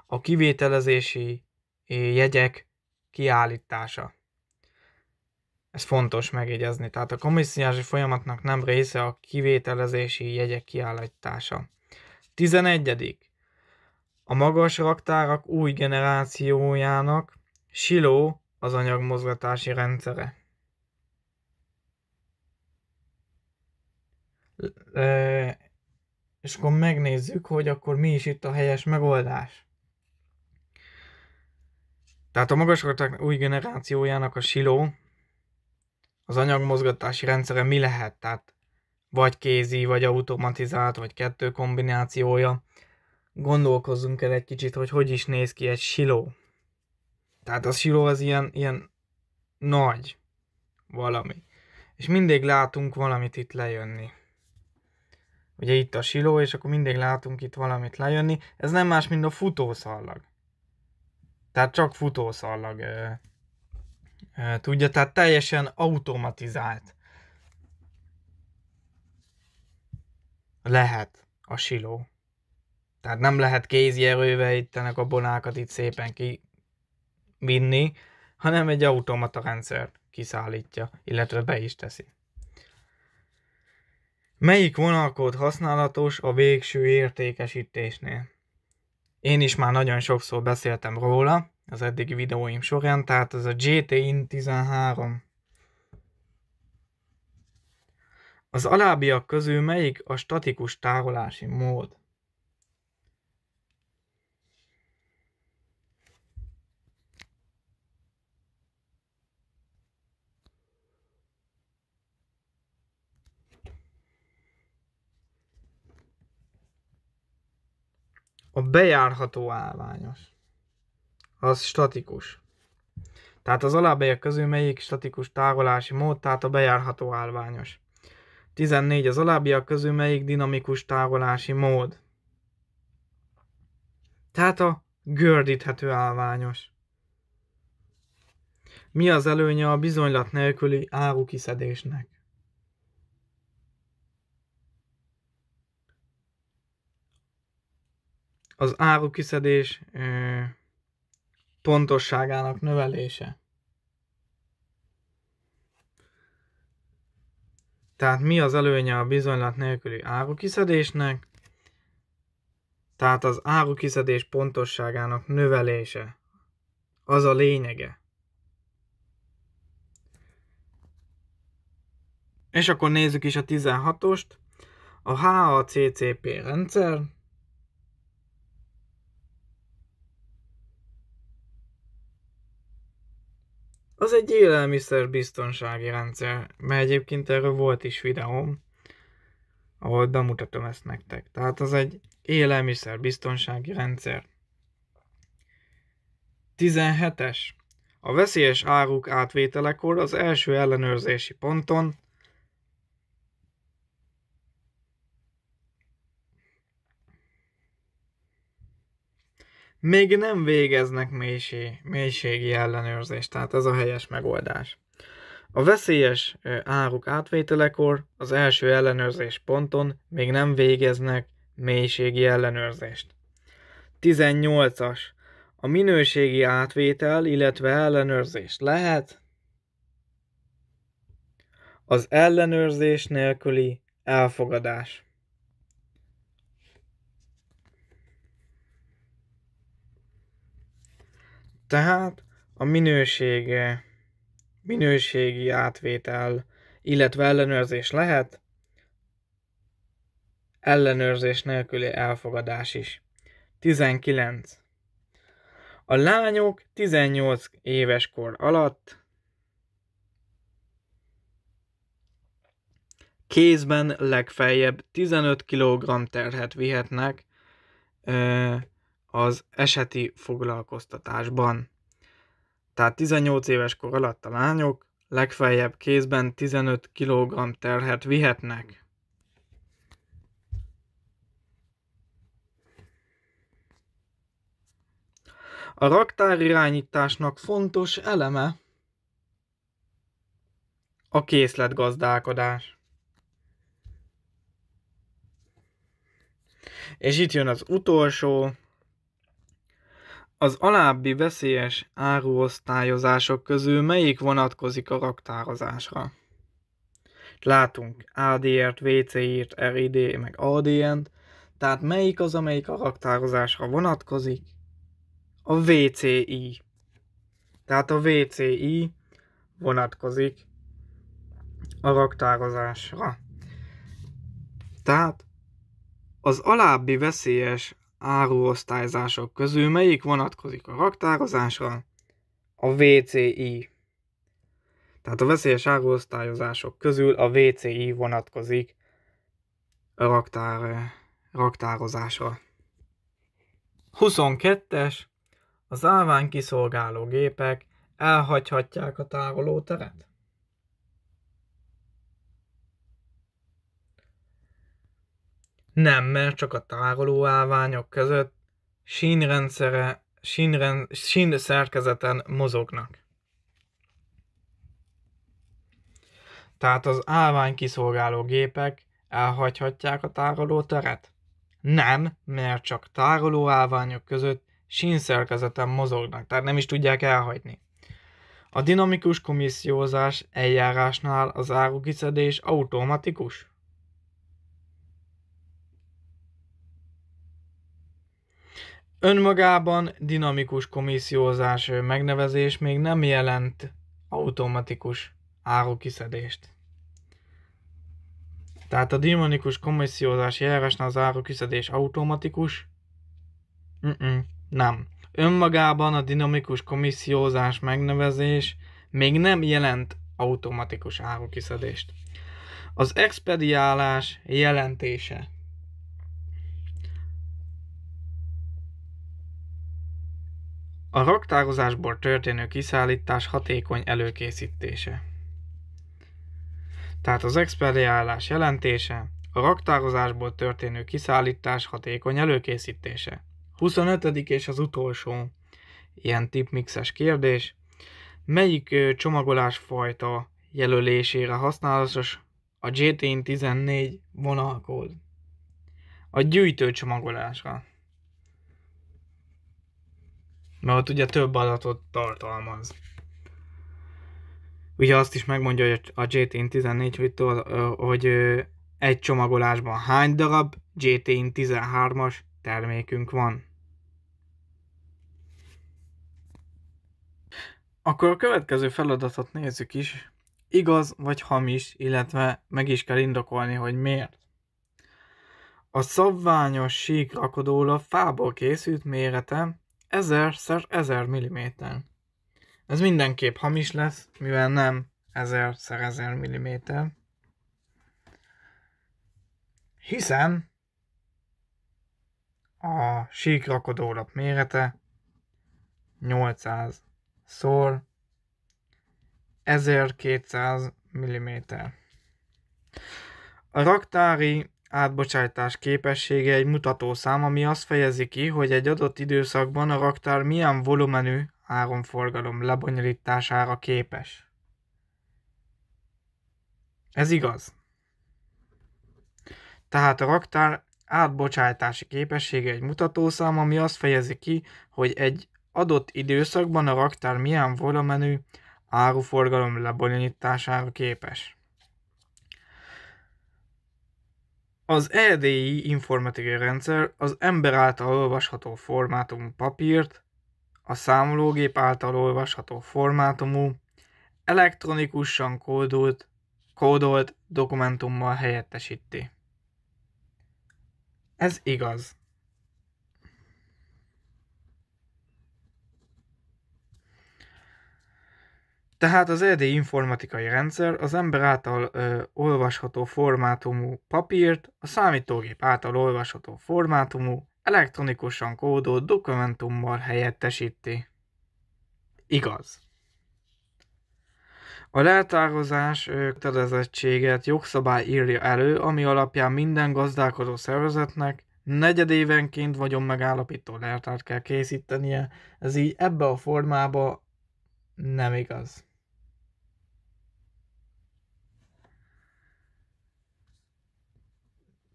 a kivételezési jegyek kiállítása. Ez fontos megjegyezni. Tehát a komissziózási folyamatnak nem része a kivételezési jegyek kiállítása. 11. A magas raktárak új generációjának siló az anyagmozgatási rendszere. E és akkor megnézzük, hogy akkor mi is itt a helyes megoldás. Tehát a raktárak új generációjának a siló, az anyagmozgatási rendszere mi lehet? Tehát vagy kézi, vagy automatizált, vagy kettő kombinációja. Gondolkozzunk el egy kicsit, hogy hogy is néz ki egy siló. Tehát a siló az ilyen, ilyen nagy valami. És mindig látunk valamit itt lejönni. Ugye itt a siló, és akkor mindig látunk itt valamit lejönni. Ez nem más, mint a futószallag. Tehát csak futószallag. tudja, tehát teljesen automatizált lehet a siló. Tehát nem lehet kézi erővel itt ennek a bonákat itt szépen ki vinni, hanem egy automata rendszer kiszállítja, illetve be is teszi. Melyik vonalkód használatos a végső értékesítésnél? Én is már nagyon sokszor beszéltem róla az eddigi videóim során, tehát ez a GTIN 13 Az alábbiak közül melyik a statikus tárolási mód? A bejárható állványos. Az statikus. Tehát az alábbiak közül melyik statikus tárolási mód, tehát a bejárható állványos. 14. Az alábbiak közül melyik dinamikus távolási mód? Tehát a gördíthető állványos. Mi az előnye a bizonylat nélküli árukiszedésnek? Az árukiszedés ö, pontosságának növelése. Tehát mi az előnye a bizonylat nélküli árukiszedésnek? Tehát az árukiszedés pontosságának növelése. Az a lényege. És akkor nézzük is a 16-ost. A HACCP rendszer Az egy élelmiszerbiztonsági rendszer, mert egyébként erről volt is videóm, ahol bemutatom ezt nektek. Tehát az egy élelmiszerbiztonsági rendszer. 17-es. A veszélyes áruk átvételekor az első ellenőrzési ponton még nem végeznek mélység, mélységi ellenőrzést, tehát ez a helyes megoldás. A veszélyes áruk átvételekor az első ellenőrzés ponton még nem végeznek mélységi ellenőrzést. 18-as. A minőségi átvétel, illetve ellenőrzés lehet az ellenőrzés nélküli elfogadás. Tehát a minőség, minőségi átvétel, illetve ellenőrzés lehet, ellenőrzés nélküli elfogadás is. 19. A lányok 18 éves kor alatt kézben legfeljebb 15 kg terhet vihetnek, az eseti foglalkoztatásban. Tehát 18 éves kor alatt a lányok legfeljebb kézben 15 kg terhet vihetnek. A raktár irányításnak fontos eleme a készletgazdálkodás. És itt jön az utolsó, az alábbi veszélyes áruosztályozások közül melyik vonatkozik a raktározásra? Látunk ADR-t, vci t RID, meg ADN-t, tehát melyik az, amelyik a raktározásra vonatkozik? A VCI. Tehát a VCI vonatkozik a raktározásra. Tehát az alábbi veszélyes áruosztályzások közül melyik vonatkozik a raktározásra? A VCI. Tehát a veszélyes áruosztályozások közül a VCI vonatkozik a raktár, raktározásra. 22-es. Az állványkiszolgáló gépek elhagyhatják a tárolóteret. Nem, mert csak a tároló állványok között sínrendszere, sínren, sín szerkezeten mozognak. Tehát az állvány kiszolgáló gépek elhagyhatják a teret? Nem, mert csak tároló állványok között sínszerkezeten mozognak, tehát nem is tudják elhagyni. A dinamikus komissziózás eljárásnál az árukiszedés automatikus? Önmagában dinamikus komissziózás megnevezés még nem jelent automatikus árukiszedést. Tehát a dinamikus komissziózási eljárásnál az árukiszedés automatikus? Mm-mm, nem. Önmagában a dinamikus komissziózás megnevezés még nem jelent automatikus árukiszedést. Az expediálás jelentése A raktározásból történő kiszállítás hatékony előkészítése. Tehát az expediálás jelentése, a raktározásból történő kiszállítás hatékony előkészítése. 25. és az utolsó ilyen tipmixes kérdés. Melyik csomagolásfajta jelölésére használatos a GTN 14 vonalkód? A gyűjtőcsomagolásra mert ugye több adatot tartalmaz. Ugye azt is megmondja hogy a JTN 14, hogy, hogy egy csomagolásban hány darab JTN 13-as termékünk van. Akkor a következő feladatot nézzük is. Igaz vagy hamis, illetve meg is kell indokolni, hogy miért. A szabványos síkrakodóla fából készült mérete x 1000 mm. Ez mindenképp hamis lesz, mivel nem x 1000 mm. Hiszen a rakodólap mérete 800 szor 1200 mm. A raktári átbocsátás képessége egy mutatószám, ami azt fejezi ki, hogy egy adott időszakban a raktár milyen volumenű áramforgalom lebonyolítására képes. Ez igaz. Tehát a raktár átbocsátási képessége egy mutatószám, ami azt fejezi ki, hogy egy adott időszakban a raktár milyen volumenű áruforgalom lebonyolítására képes. Az erdélyi informatikai rendszer az ember által olvasható formátumú papírt, a számológép által olvasható formátumú, elektronikusan kódolt, kódolt dokumentummal helyettesíti. Ez igaz. Tehát az ED informatikai rendszer az ember által ö, olvasható formátumú papírt, a számítógép által olvasható formátumú, elektronikusan kódolt dokumentummal helyettesíti. Igaz. A leltározás kötelezettséget jogszabály írja elő, ami alapján minden gazdálkodó szervezetnek negyedévenként vagyon megállapító leltárt kell készítenie, ez így ebbe a formába nem igaz.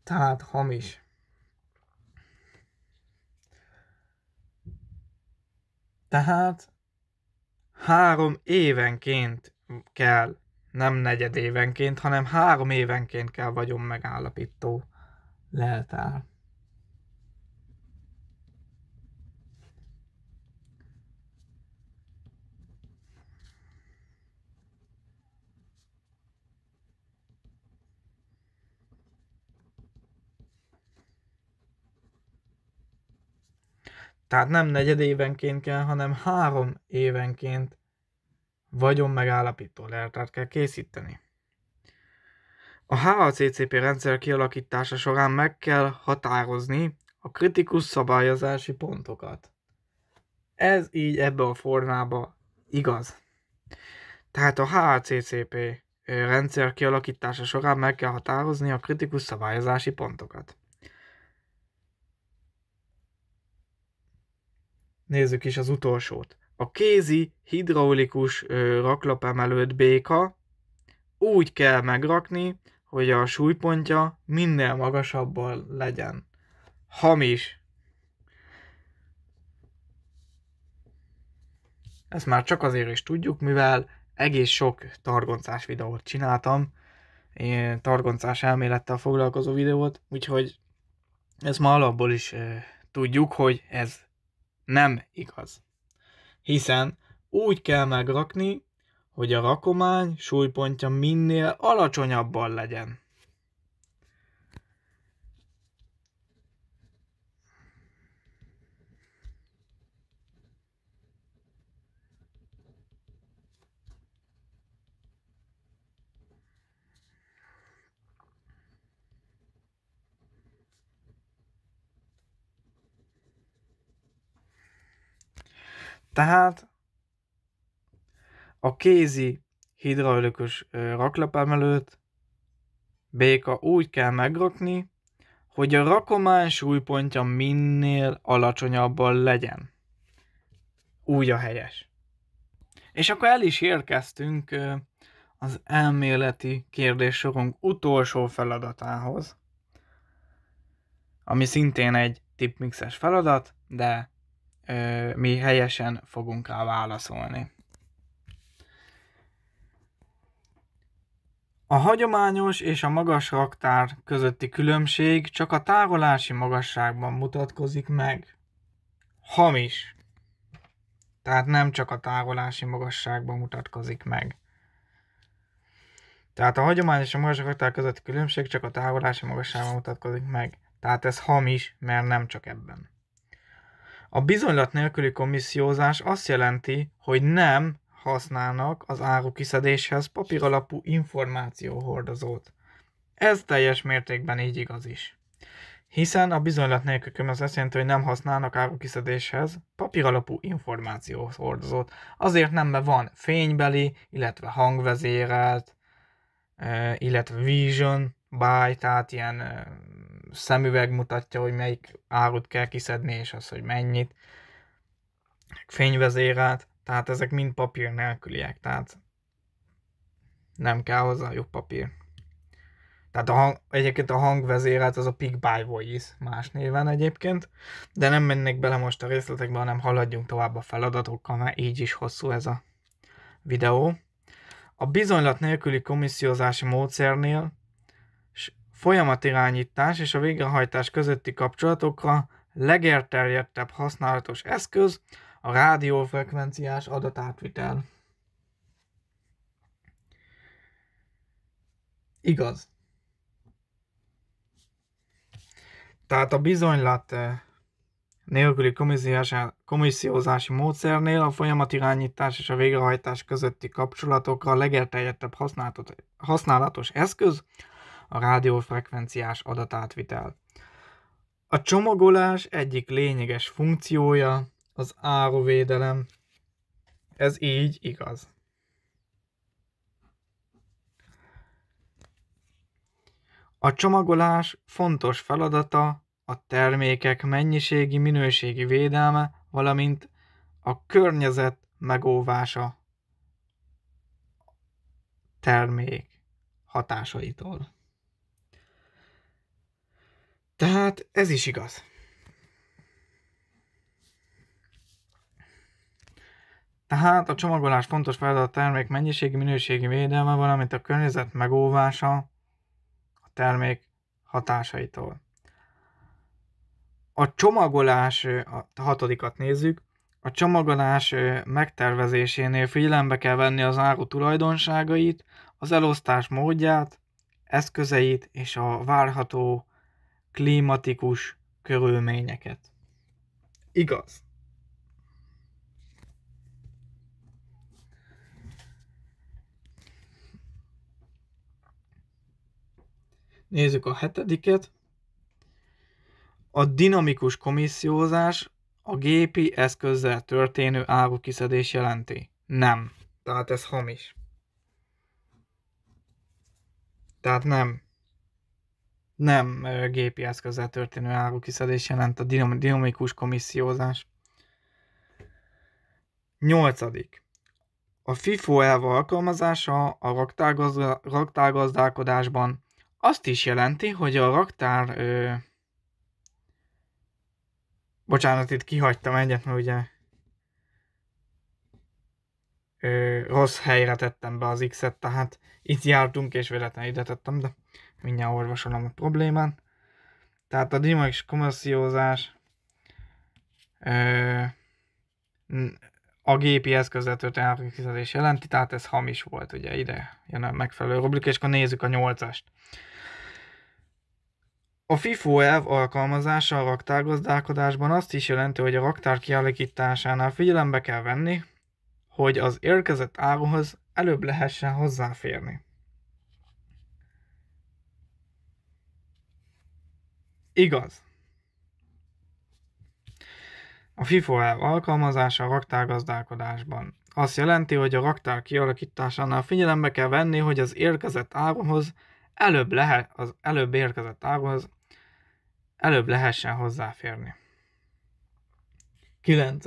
tehát hamis. Tehát három évenként kell, nem negyed évenként, hanem három évenként kell vagyon megállapító leltár. Tehát nem negyed évenként kell, hanem három évenként vagyon megállapító leltárt kell készíteni. A HACCP rendszer kialakítása során meg kell határozni a kritikus szabályozási pontokat. Ez így ebbe a formába igaz. Tehát a HACCP rendszer kialakítása során meg kell határozni a kritikus szabályozási pontokat. Nézzük is az utolsót. A kézi hidraulikus ö, raklapám előtt béka úgy kell megrakni, hogy a súlypontja minél magasabban legyen. Hamis. Ezt már csak azért is tudjuk, mivel egész sok targoncás videót csináltam, én targoncás elmélettel foglalkozó videót, úgyhogy ezt már alapból is e, tudjuk, hogy ez nem igaz. Hiszen úgy kell megrakni, hogy a rakomány súlypontja minél alacsonyabban legyen. Tehát a kézi hidraulikus raklapám előtt béka úgy kell megrakni, hogy a rakomány súlypontja minél alacsonyabban legyen. Úgy a helyes. És akkor el is érkeztünk az elméleti kérdéssorunk utolsó feladatához, ami szintén egy tipmixes feladat, de mi helyesen fogunk rá válaszolni. A hagyományos és a magas raktár közötti különbség csak a tárolási magasságban mutatkozik meg. Hamis. Tehát nem csak a tárolási magasságban mutatkozik meg. Tehát a hagyományos és a magas raktár közötti különbség csak a tárolási magasságban mutatkozik meg. Tehát ez hamis, mert nem csak ebben. A bizonylat nélküli komissziózás azt jelenti, hogy nem használnak az áru kiszedéshez papíralapú információhordozót. Ez teljes mértékben így igaz is. Hiszen a bizonylat nélkül az azt jelenti, hogy nem használnak árukiszedéshez papíralapú információhordozót. Azért nem, mert van fénybeli, illetve hangvezérelt, eh, illetve vision buy, tehát ilyen szemüveg mutatja, hogy melyik árut kell kiszedni, és az, hogy mennyit, fényvezérelt, tehát ezek mind papír nélküliek, tehát nem kell hozzá jobb papír. Tehát a hang, egyébként a hangvezérelt az a Pick by Voice más néven egyébként, de nem mennék bele most a részletekbe, hanem haladjunk tovább a feladatokkal, mert így is hosszú ez a videó. A bizonylat nélküli komissziózási módszernél folyamatirányítás és a végrehajtás közötti kapcsolatokra legelterjedtebb használatos eszköz a rádiófrekvenciás adatátvitel. Igaz. Tehát a bizonylat eh, nélküli komissziózási módszernél a folyamatirányítás és a végrehajtás közötti kapcsolatokra a legelterjedtebb használatos eszköz a rádiófrekvenciás adatátvitel. A csomagolás egyik lényeges funkciója az áruvédelem. Ez így igaz. A csomagolás fontos feladata a termékek mennyiségi minőségi védelme, valamint a környezet megóvása termék hatásaitól. Tehát ez is igaz. Tehát a csomagolás fontos feladat a termék mennyiségi, minőségi védelme, valamint a környezet megóvása a termék hatásaitól. A csomagolás, a hatodikat nézzük, a csomagolás megtervezésénél figyelembe kell venni az áru tulajdonságait, az elosztás módját, eszközeit és a várható klimatikus körülményeket. Igaz. Nézzük a hetediket. A dinamikus komissziózás a gépi eszközzel történő árukiszedés jelenti. Nem. Tehát ez hamis. Tehát nem nem gépi eszközzel történő árukiszedés jelent a dinamikus komissziózás. 8. A FIFO elv alkalmazása a raktárgazda, raktárgazdálkodásban azt is jelenti, hogy a raktár... Ö... Bocsánat, itt kihagytam egyet, mert ugye ö, rossz helyre tettem be az X-et, tehát itt jártunk és véletlenül ide tettem, de mindjárt orvosolom a problémát. Tehát a dimax komerciózás a gépi eszközzel történő átfizetés jelenti, tehát ez hamis volt, ugye ide jön a megfelelő rubrik, és akkor nézzük a nyolcast. A FIFO elv alkalmazása a raktárgazdálkodásban azt is jelenti, hogy a raktár kialakításánál figyelembe kell venni, hogy az érkezett áruhoz előbb lehessen hozzáférni. Igaz. A FIFO alkalmazása a raktárgazdálkodásban. Azt jelenti, hogy a raktár kialakításánál figyelembe kell venni, hogy az érkezett áronhoz előbb lehet, az előbb érkezett áronhoz előbb lehessen hozzáférni. 9.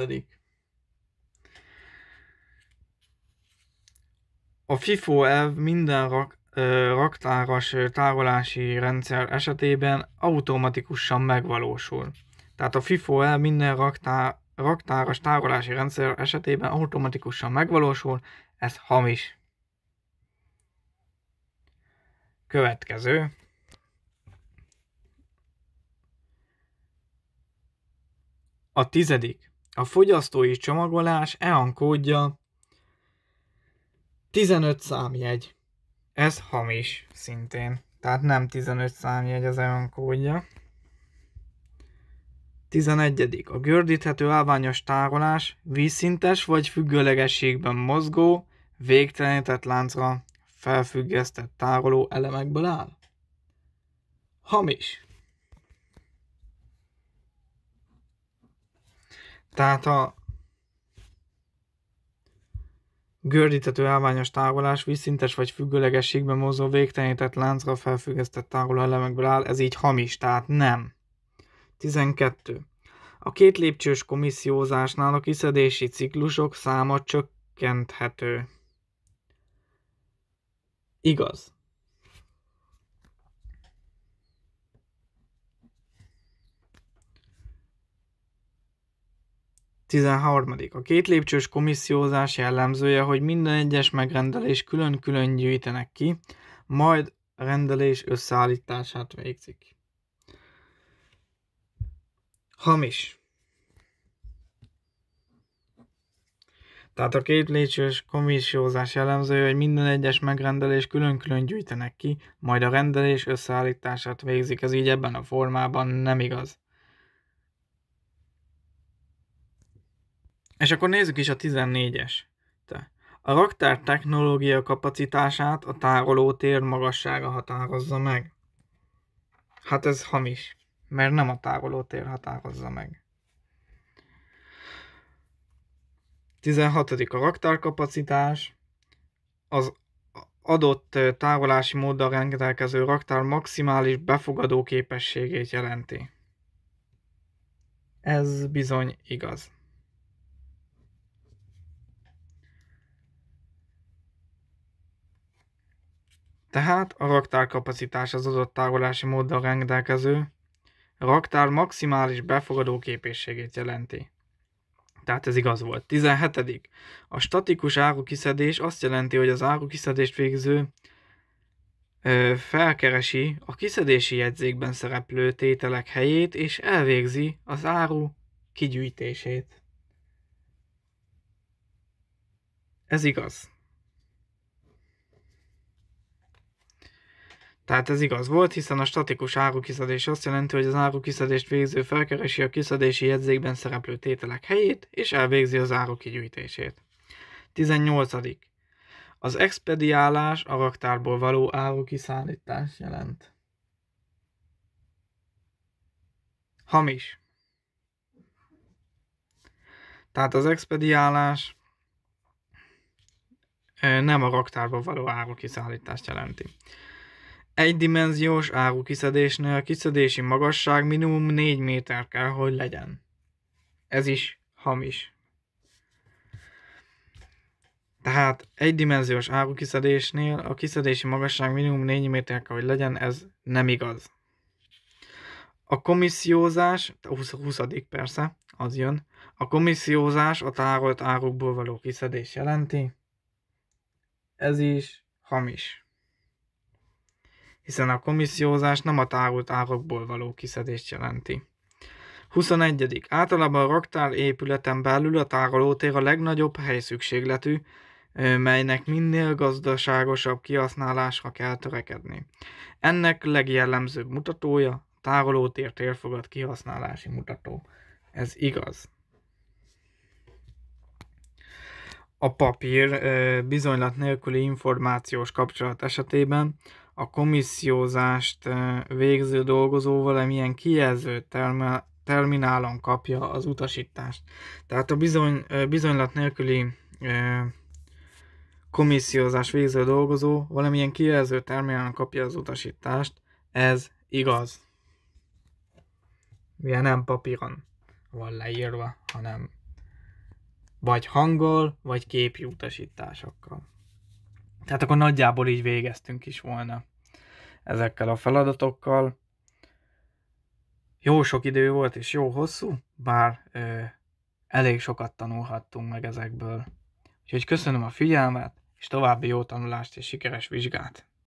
A FIFO elv minden rak, raktáras tárolási rendszer esetében automatikusan megvalósul. Tehát a FIFO-el minden raktár, raktáras tárolási rendszer esetében automatikusan megvalósul, ez hamis. Következő. A tizedik. A fogyasztói csomagolás EAN kódja 15 számjegy. Ez hamis szintén. Tehát nem 15 számjegy az EON kódja. 11. A gördíthető állványos tárolás vízszintes vagy függőlegességben mozgó, végtelenített láncra felfüggesztett tároló elemekből áll. Hamis. Tehát a Gördítető állványos tárolás vízszintes vagy függőlegességben mozó végtelenített láncra felfüggesztett tároló elemekből áll, ez így hamis, tehát nem. 12. A két lépcsős komissziózásnál a kiszedési ciklusok száma csökkenthető. Igaz. 13. A két lépcsős komissziózás jellemzője, hogy minden egyes megrendelés külön-külön gyűjtenek ki, majd rendelés összeállítását végzik. Hamis. Tehát a két lépcsős komissziózás jellemzője, hogy minden egyes megrendelés külön-külön gyűjtenek ki, majd a rendelés összeállítását végzik. Ez így ebben a formában nem igaz. És akkor nézzük is a 14-es. A raktár technológia kapacitását a tárolótér magassága határozza meg. Hát ez hamis, mert nem a tárolótér határozza meg. 16. a raktárkapacitás. Az adott tárolási móddal rendelkező raktár maximális befogadó képességét jelenti. Ez bizony igaz. Tehát a raktárkapacitás az adott tárolási móddal rendelkező raktár maximális befogadó képességét jelenti. Tehát ez igaz volt. 17. A statikus árukiszedés azt jelenti, hogy az árukiszedést végző ö, felkeresi a kiszedési jegyzékben szereplő tételek helyét, és elvégzi az áru kigyűjtését. Ez igaz. Tehát ez igaz volt, hiszen a statikus árukiszedés azt jelenti, hogy az árukiszedést végző felkeresi a kiszedési jegyzékben szereplő tételek helyét, és elvégzi az áru kigyűjtését. 18. Az expediálás a raktárból való árukiszállítás jelent. Hamis. Tehát az expediálás nem a raktárból való árukiszállítást jelenti. Egydimenziós árukiszedésnél a kiszedési magasság minimum 4 méter kell, hogy legyen. Ez is hamis. Tehát egydimenziós árukiszedésnél a kiszedési magasság minimum 4 méter kell, hogy legyen, ez nem igaz. A komissziózás, 20. 20. persze, az jön. A komissziózás a tárolt árukból való kiszedés jelenti. Ez is hamis hiszen a komissziózás nem a tárolt árakból való kiszedést jelenti. 21. Általában a raktár épületen belül a tárolótér a legnagyobb helyszükségletű, melynek minél gazdaságosabb kihasználásra kell törekedni. Ennek legjellemzőbb mutatója tárolótér térfogat kihasználási mutató. Ez igaz. A papír bizonylat nélküli információs kapcsolat esetében a komissziózást eh, végző dolgozó valamilyen kijelző terminálon kapja az utasítást. Tehát a bizony, eh, bizonylat nélküli eh, komissziózás végző dolgozó valamilyen kijelző terminálon kapja az utasítást. Ez igaz. Ugye nem papíron van leírva, hanem vagy hanggal, vagy képi utasításokkal. Tehát akkor nagyjából így végeztünk is volna ezekkel a feladatokkal. Jó sok idő volt, és jó hosszú, bár ö, elég sokat tanulhattunk meg ezekből. Úgyhogy köszönöm a figyelmet, és további jó tanulást és sikeres vizsgát!